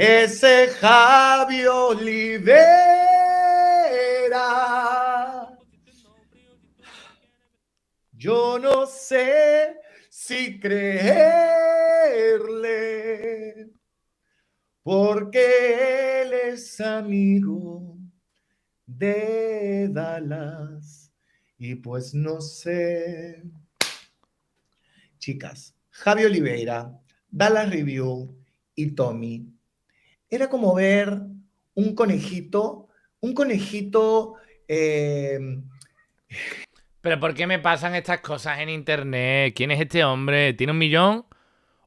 Ese Javi Olivera. Yo no sé si creerle, porque él es amigo de Dallas. Y pues no sé. Chicas, Javi Oliveira, Dallas Review y Tommy era como ver un conejito, un conejito... Eh, Pero ¿por qué me pasan estas cosas en internet? ¿Quién es este hombre? ¿Tiene un millón?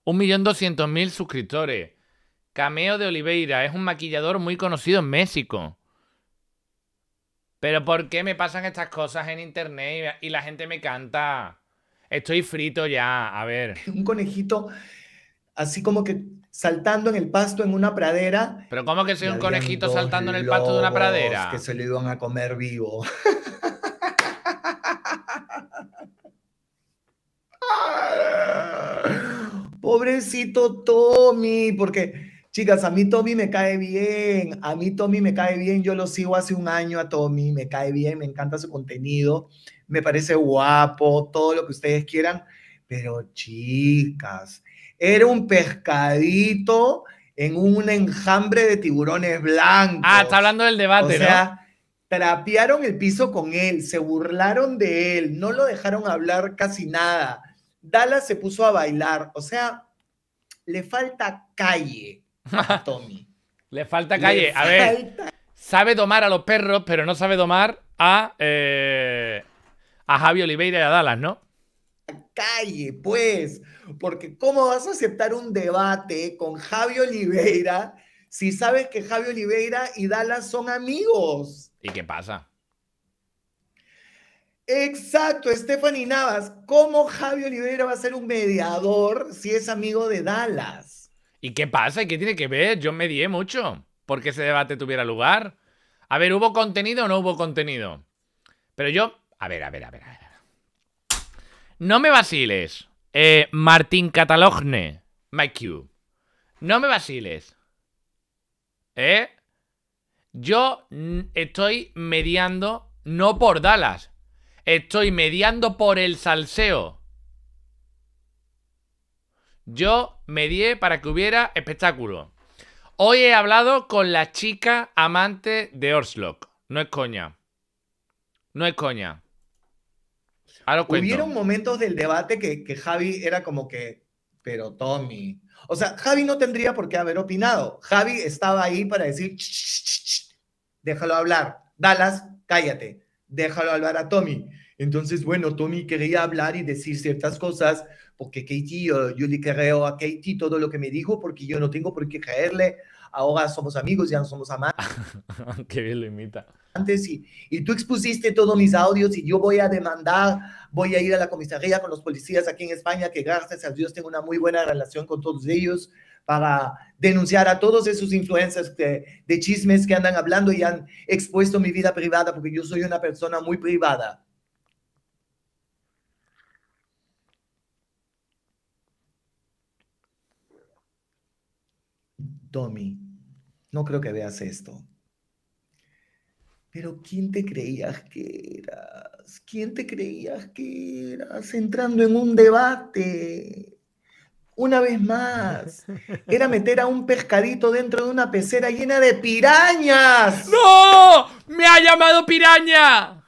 Un millón doscientos mil suscriptores. Cameo de Oliveira es un maquillador muy conocido en México. Pero ¿por qué me pasan estas cosas en internet y la gente me canta? Estoy frito ya, a ver. Un conejito así como que saltando en el pasto en una pradera. Pero ¿cómo que soy un conejito saltando en el pasto de una pradera? Que se lo iban a comer vivo. Pobrecito Tommy, porque chicas, a mí Tommy me cae bien, a mí Tommy me cae bien, yo lo sigo hace un año a Tommy, me cae bien, me encanta su contenido, me parece guapo, todo lo que ustedes quieran, pero chicas, era un pescadito en un enjambre de tiburones blancos. Ah, está hablando del debate, o sea, Trapearon el piso con él, se burlaron de él, no lo dejaron hablar casi nada. Dallas se puso a bailar, o sea, le falta calle a Tommy. le falta calle, a ver. Sabe domar a los perros, pero no sabe domar a, eh, a Javi Oliveira y a Dallas, ¿no? Calle, pues, porque ¿cómo vas a aceptar un debate con Javi Oliveira si sabes que Javi Oliveira y Dallas son amigos? ¿Y qué pasa? Exacto, Stephanie Navas, ¿cómo Javi Oliveira va a ser un mediador si es amigo de Dallas? ¿Y qué pasa? ¿Y qué tiene que ver? Yo medié mucho porque ese debate tuviera lugar. A ver, ¿hubo contenido o no hubo contenido? Pero yo, a ver, a ver, a ver, a ver. No me vaciles. Eh, Martín Catalogne. Mike Q. No me vaciles. ¿Eh? Yo estoy mediando no por Dallas. Estoy mediando por el salseo. Yo medié para que hubiera espectáculo. Hoy he hablado con la chica amante de Orslock. No es coña. No es coña. Ah, Hubieron momentos del debate que, que Javi era como que, pero Tommy. O sea, Javi no tendría por qué haber opinado. Javi estaba ahí para decir, déjalo hablar. Dallas, cállate. Déjalo hablar a Tommy. Entonces, bueno, Tommy quería hablar y decir ciertas cosas porque Katie, yo, le creo a Katie todo lo que me dijo porque yo no tengo por qué creerle. Ahora somos amigos, ya no somos amantes. Qué bien lo imita. Antes y, y tú expusiste todos mis audios y yo voy a demandar, voy a ir a la comisaría con los policías aquí en España, que gracias a Dios tengo una muy buena relación con todos ellos para denunciar a todos esos influencers de chismes que andan hablando y han expuesto mi vida privada porque yo soy una persona muy privada. Tommy, no creo que veas esto. Pero ¿quién te creías que eras? ¿Quién te creías que eras entrando en un debate? Una vez más, era meter a un pescadito dentro de una pecera llena de pirañas. ¡No! ¡Me ha llamado piraña!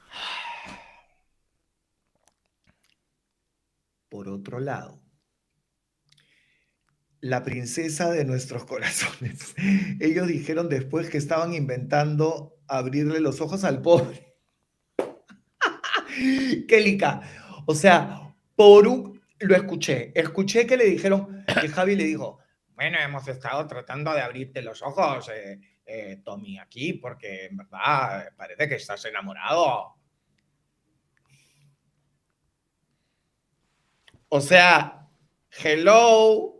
Por otro lado, la princesa de nuestros corazones. Ellos dijeron después que estaban inventando abrirle los ojos al pobre. Kélica, o sea, por un... Lo escuché, escuché que le dijeron, que Javi le dijo, bueno, hemos estado tratando de abrirte los ojos, eh, eh, Tommy, aquí, porque en verdad eh, parece que estás enamorado. O sea, hello,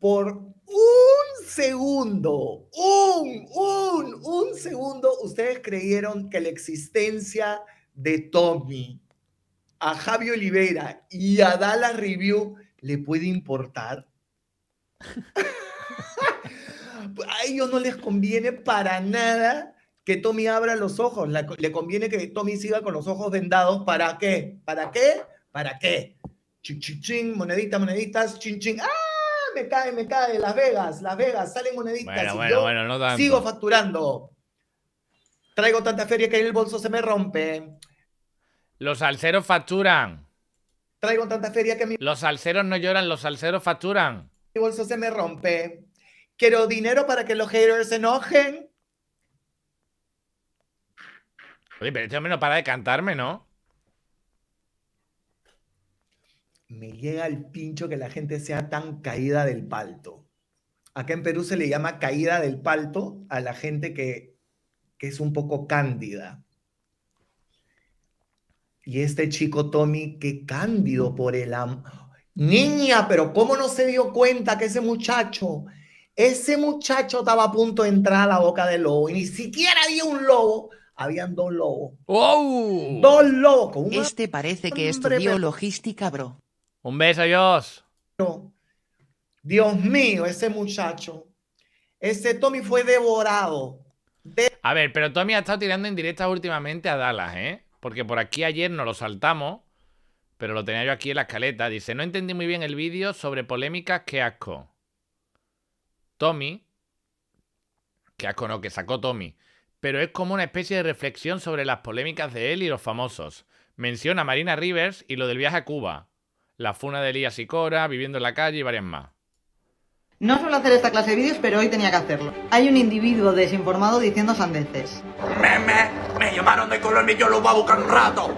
por un segundo, un, un, un segundo, ustedes creyeron que la existencia de Tommy a Javi Oliveira y a Dallas Review le puede importar. a ellos no les conviene para nada que Tommy abra los ojos. le conviene que Tommy siga con los ojos vendados. ¿Para qué? ¿Para qué? ¿Para qué? Chin, ching ching, moneditas, moneditas, chin, ching. ¡Ah! me cae, me cae. Las Vegas, Las Vegas, salen moneditas. Bueno, bueno, bueno, no Sigo facturando. Traigo tanta feria que el bolso se me rompe. Los salseros facturan. Traigo tanta feria que mi... Los salseros no lloran, los salseros facturan. Mi bolso se me rompe. Quiero dinero para que los haters se enojen. Oye, pero este hombre no para de cantarme, ¿no? me llega el pincho que la gente sea tan caída del palto. Acá en Perú se le llama caída del palto a la gente que, es un poco cándida. Y este chico Tommy, qué cándido por el Niña, pero ¿cómo no se dio cuenta que ese muchacho, ese muchacho estaba a punto de entrar a la boca del lobo y ni siquiera había un lobo? Habían dos lobos. ¡Oh! Dos lobos. Este parece que estudió logística, bro. Un beso, Dios. Dios mío, ese muchacho. Ese Tommy fue devorado. a ver, pero Tommy ha estado tirando en directa últimamente a Dallas, ¿eh? Porque por aquí ayer nos lo saltamos, pero lo tenía yo aquí en la escaleta. Dice, no entendí muy bien el vídeo sobre polémicas, qué asco. Tommy, qué asco no, que sacó Tommy, pero es como una especie de reflexión sobre las polémicas de él y los famosos. Menciona a Marina Rivers y lo del viaje a Cuba. La funa de Elías y Cora, Viviendo en la calle y varias más. No suelo hacer esta clase de vídeos, pero hoy tenía que hacerlo. Hay un individuo desinformado diciendo sandeces. Me, me, llamaron de color y yo lo voy a buscar un rato.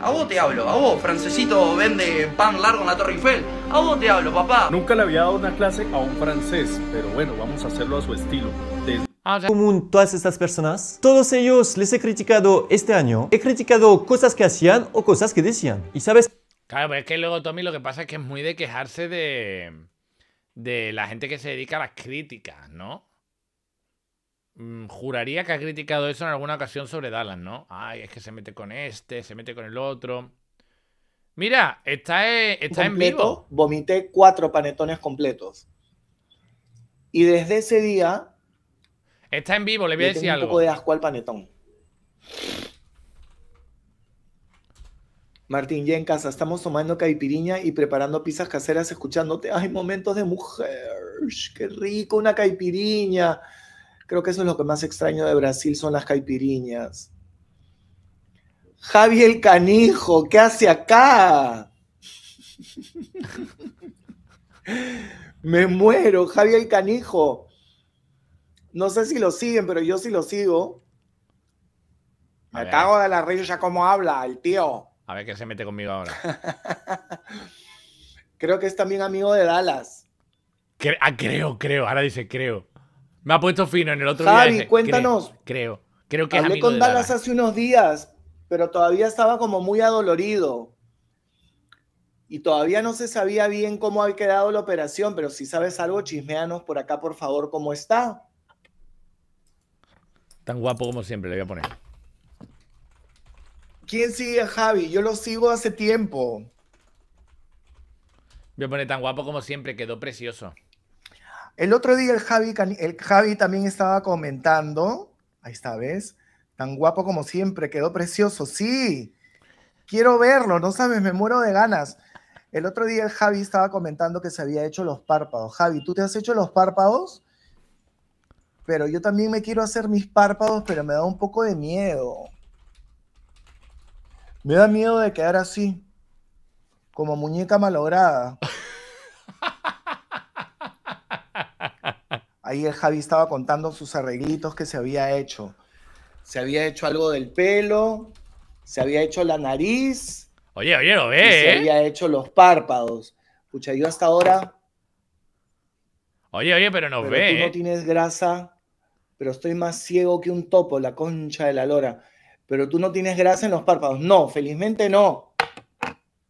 A vos te hablo, a vos, francesito vende pan largo en la Torre Eiffel. A vos te hablo, papá. Nunca le había dado una clase a un francés, pero bueno, vamos a hacerlo a su estilo. Desde ah, común todas estas personas? Todos ellos les he criticado este año. He criticado cosas que hacían o cosas que decían. ¿Y sabes? Claro, pero es que luego, Tommy, lo que pasa es que es muy de quejarse de, la gente que se dedica a las críticas, ¿no? Mm, juraría que ha criticado eso en alguna ocasión sobre Dallas, ¿no? Ay, es que se mete con este, se mete con el otro. Mira, está, está en vivo. Vomité cuatro panetones completos. Y desde ese día. Está en vivo, le voy a decir algo. Un poco de al panetón. Martín ya en casa. estamos tomando caipiriña y preparando pizzas caseras escuchándote. ¡Ay, momentos de mujer! ¡Qué rico! Una caipiriña. Creo que eso es lo que más extraño de Brasil, son las caipiriñas. Javier el Canijo, ¿qué hace acá? Me muero, Javier el Canijo. No sé si lo siguen, pero yo sí lo sigo. Me cago de la ya como habla el tío. A ver qué se mete conmigo ahora. creo que es también amigo de Dallas. ah, creo, creo. Ahora dice creo. Me ha puesto fino en el otro día. cuéntanos. Creo, creo, que Hablé con Dallas, Dallas hace unos días, pero todavía estaba como muy adolorido. Y todavía no se sabía bien cómo había quedado la operación, pero si sabes algo, chismeanos por acá, por favor, cómo está. Tan guapo como siempre, le voy a poner. ¿Quién sigue a Javi? Yo lo sigo hace tiempo. Me pone tan guapo como siempre, quedó precioso. El otro día el Javi, el Javi también estaba comentando, ahí está, ¿ves? Tan guapo como siempre, quedó precioso, sí. Quiero verlo, no sabes, me muero de ganas. El otro día el Javi estaba comentando que se había hecho los párpados. Javi, ¿tú te has hecho los párpados? Pero yo también me quiero hacer mis párpados, pero me da un poco de miedo. Me da miedo de quedar así, como muñeca malograda. Ahí el Javi estaba contando sus arreglitos que se había hecho. Se había hecho algo del pelo, se había hecho la nariz. Oye, oye, lo ve. se había hecho los párpados. Pucha, yo hasta ahora. Oye, oye, pero no ve. Tú no tienes grasa, pero estoy más ciego que un topo, la concha de la lora pero tú no tienes grasa en los párpados. No, felizmente no.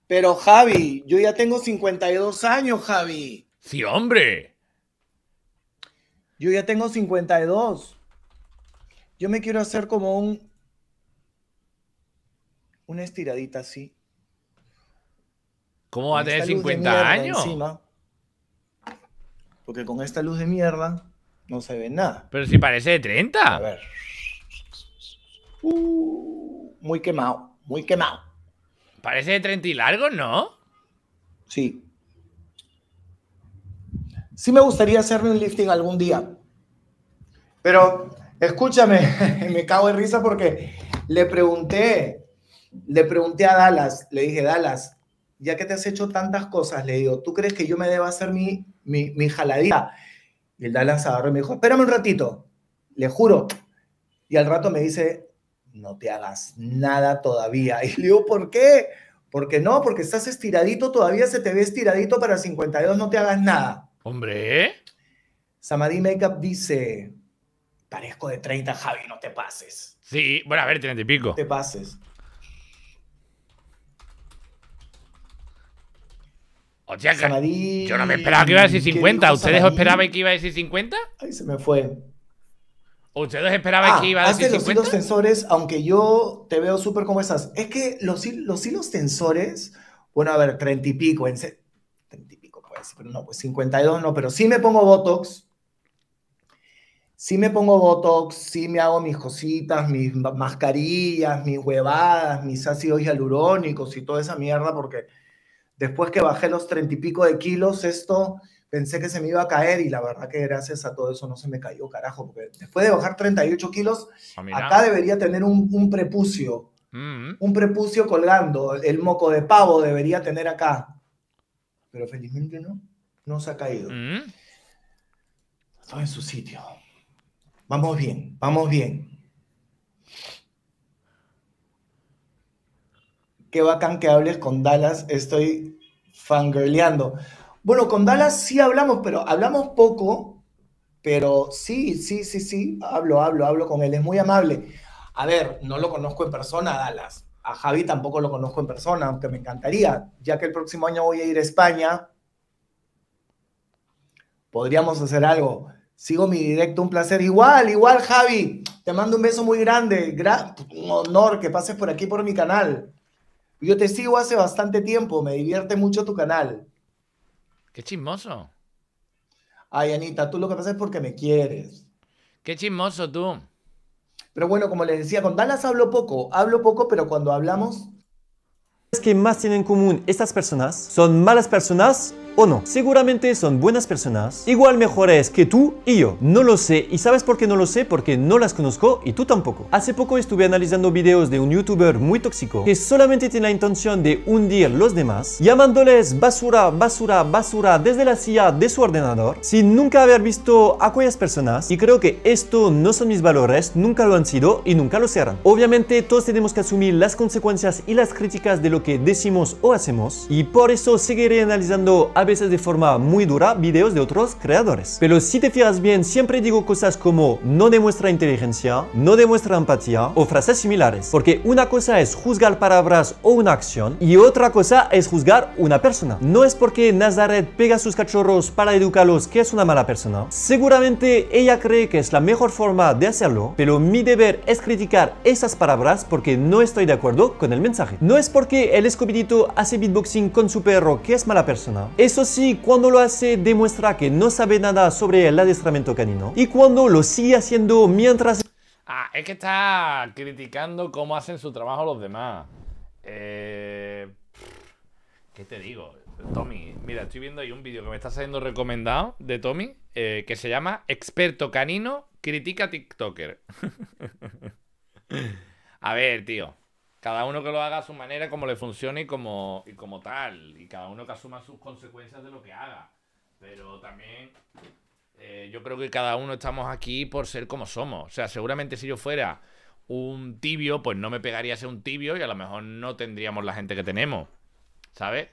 Pero Javi, yo ya tengo 52 años, Javi. Sí, hombre. Yo ya tengo 52. Yo me quiero hacer como un... Una estiradita así. ¿Cómo va a tener 50 años? porque con esta luz de mierda no se ve nada. Pero si parece de 30. A ver. Uh, muy quemado, muy quemado. Parece de 30 y largo, ¿no? Sí. Sí me gustaría hacerme un lifting algún día. Pero escúchame, me cago en risa porque le pregunté, le pregunté a Dallas, le dije, Dallas, ya que te has hecho tantas cosas, le digo, ¿tú crees que yo me deba hacer mi, mi, mi jaladita? Y el Dallas agarró y me dijo, espérame un ratito, le juro. Y al rato me dice, no te hagas nada todavía. Y le digo, ¿por qué? Porque no, porque estás estiradito, todavía se te ve estiradito para 52, no te hagas nada. Hombre. Samadhi Makeup dice, parezco de 30, Javi, no te pases. Sí, bueno, a ver, 30 y pico. No te pases. O sea, yo no me esperaba que iba a decir 50. ¿Ustedes esperaban que iba a decir 50? Ahí se me fue. Ustedes esperaban ah, que iba a decir los hilos tensores, aunque yo te veo súper como esas, es que los, los hilos tensores, bueno, a ver, 30 y pico, en 30 y pico, pues, pero no, pues 52 no, pero sí me pongo Botox, sí me pongo Botox, sí me hago mis cositas, mis mascarillas, mis huevadas, mis ácidos hialurónicos y toda esa mierda, porque después que bajé los 30 y pico de kilos, esto pensé que se me iba a caer y la verdad que gracias a todo eso no se me cayó, carajo, porque después de bajar 38 kilos, ah, acá debería tener un, prepucio, mm. un prepucio colgando, el moco de pavo debería tener acá, pero felizmente no, no se ha caído. Mm. está en su sitio. Vamos bien, vamos bien. Qué bacán que hables con Dallas, estoy fangirleando. Bueno, con Dallas sí hablamos, pero hablamos poco, pero sí, sí, sí, sí, hablo, hablo, hablo con él, es muy amable. A ver, no lo conozco en persona, Dallas. A Javi tampoco lo conozco en persona, aunque me encantaría, ya que el próximo año voy a ir a España. Podríamos hacer algo. Sigo mi directo, un placer. Igual, igual, Javi. Te mando un beso muy grande. Gran un honor que pases por aquí por mi canal. Yo te sigo hace bastante tiempo, me divierte mucho tu canal. Qué chismoso. Ay, Anita, tú lo que pasa es porque me quieres. Qué chismoso tú. Pero bueno, como les decía, con Dallas hablo poco, hablo poco, pero cuando hablamos... Es que más tienen en común estas personas son malas personas o no. Seguramente son buenas personas, igual mejores que tú y yo. No lo sé, y ¿sabes por qué no lo sé? Porque no las conozco y tú tampoco. Hace poco estuve analizando videos de un youtuber muy tóxico que solamente tiene la intención de hundir los demás, llamándoles basura, basura, basura desde la silla de su ordenador, sin nunca haber visto a aquellas personas, y creo que esto no son mis valores, nunca lo han sido y nunca lo serán. Obviamente todos tenemos que asumir las consecuencias y las críticas de lo que decimos o hacemos, y por eso seguiré analizando a veces de forma muy dura, videos de otros creadores. Pero si te fijas bien, siempre digo cosas como no demuestra inteligencia, no demuestra empatía o frases similares. Porque una cosa es juzgar palabras o una acción y otra cosa es juzgar una persona. No es porque Nazareth pega a sus cachorros para educarlos que es una mala persona. Seguramente ella cree que es la mejor forma de hacerlo, pero mi deber es criticar esas palabras porque no estoy de acuerdo con el mensaje. No es porque el escobidito hace beatboxing con su perro que es mala persona. Eso sí, cuando lo hace demuestra que no sabe nada sobre el adiestramiento canino y cuando lo sigue haciendo mientras... Ah, es que está criticando cómo hacen su trabajo los demás. Eh, ¿Qué te digo? Tommy, mira, estoy viendo ahí un vídeo que me está saliendo recomendado de Tommy eh, que se llama Experto Canino Critica TikToker. A ver, tío. Cada uno que lo haga a su manera, como le funcione y como, y como tal. Y cada uno que asuma sus consecuencias de lo que haga. Pero también eh, yo creo que cada uno estamos aquí por ser como somos. O sea, seguramente si yo fuera un tibio, pues no me pegaría a ser un tibio y a lo mejor no tendríamos la gente que tenemos. ¿Sabes?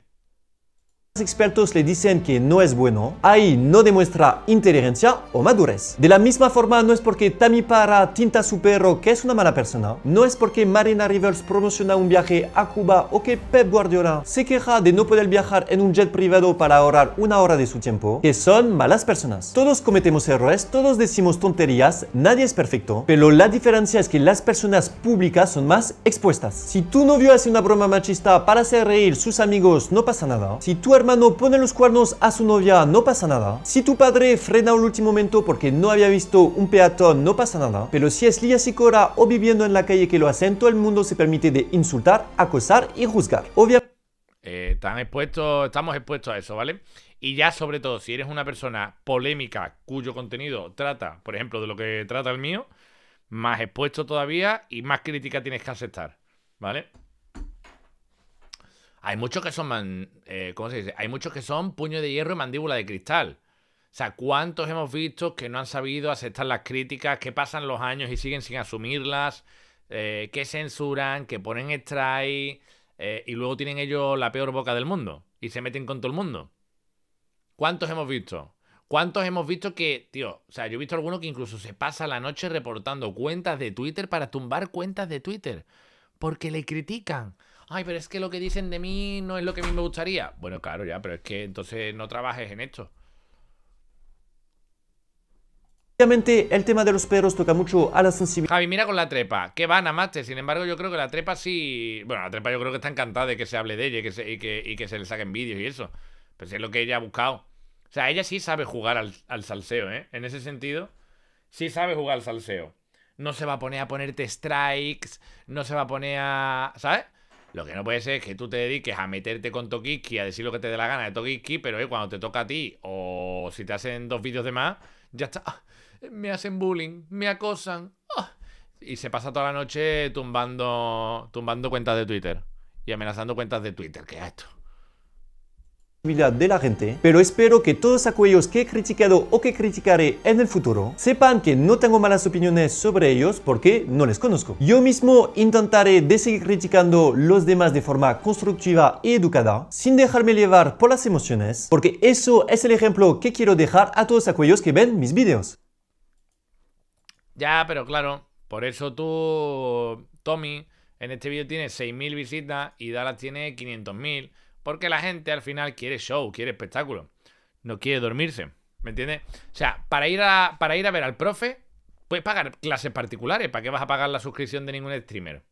expertos le dicen que no es bueno, ahí no demuestra inteligencia o madurez. De la misma forma, no es porque para tinta su perro que es una mala persona, no es porque Marina Rivers promociona un viaje a Cuba o que Pep Guardiola se queja de no poder viajar en un jet privado para ahorrar una hora de su tiempo, que son malas personas. Todos cometemos errores, todos decimos tonterías, nadie es perfecto, pero la diferencia es que las personas públicas son más expuestas. Si tu novio hace una broma machista para hacer reír sus amigos, no pasa nada. Si tú hermano pone los cuernos a su novia, no pasa nada. Si tu padre frena un último momento porque no había visto un peatón, no pasa nada. Pero si es Lía Sicora o viviendo en la calle que lo hacen, todo el mundo se permite de insultar, acosar y juzgar. Obviamente. Eh, están expuestos, estamos expuestos a eso, ¿vale? Y ya sobre todo, si eres una persona polémica cuyo contenido trata, por ejemplo, de lo que trata el mío, más expuesto todavía y más crítica tienes que aceptar, ¿vale? Hay muchos que son, eh, ¿cómo se dice? Hay muchos que son puño de hierro y mandíbula de cristal. O sea, ¿cuántos hemos visto que no han sabido aceptar las críticas, que pasan los años y siguen sin asumirlas, eh, que censuran, que ponen strike eh, y luego tienen ellos la peor boca del mundo y se meten con todo el mundo? ¿Cuántos hemos visto? ¿Cuántos hemos visto que, tío, o sea, yo he visto alguno que incluso se pasa la noche reportando cuentas de Twitter para tumbar cuentas de Twitter porque le critican? ay, pero es que lo que dicen de mí no es lo que a mí me gustaría. Bueno, claro, ya, pero es que entonces no trabajes en esto. Obviamente el tema de los perros toca mucho a la sensibilidad. Javi, mira con la trepa, que van a mate. Sin embargo, yo creo que la trepa sí. Bueno, la trepa yo creo que está encantada de que se hable de ella y que se, y que, se le saquen vídeos y eso. Pues es lo que ella ha buscado. O sea, ella sí sabe jugar al, al salseo, ¿eh? En ese sentido, sí sabe jugar al salseo. No se va a poner a ponerte strikes, no se va a poner a. ¿Sabes? Lo que no puede ser es que tú te dediques a meterte con Tokiski, a decir lo que te dé la gana de Tokiski, pero eh, cuando te toca a ti o si te hacen dos vídeos de más, ya está. Ah, me hacen bullying, me acosan. Ah. y se pasa toda la noche tumbando, tumbando cuentas de Twitter y amenazando cuentas de Twitter. ¿Qué es esto? de la gente, pero espero que todos aquellos que he criticado o que criticaré en el futuro sepan que no tengo malas opiniones sobre ellos porque no les conozco. Yo mismo intentaré de seguir criticando los demás de forma constructiva y educada, sin dejarme llevar por las emociones, porque eso es el ejemplo que quiero dejar a todos aquellos que ven mis vídeos. Ya, pero claro, por eso tú, Tommy, en este vídeo tienes 6.000 visitas y Dallas tiene 500.000. Porque la gente al final quiere show, quiere espectáculo. No quiere dormirse. ¿Me entiendes? O sea, para ir a, para ir a ver al profe, puedes pagar clases particulares. ¿Para qué vas a pagar la suscripción de ningún streamer?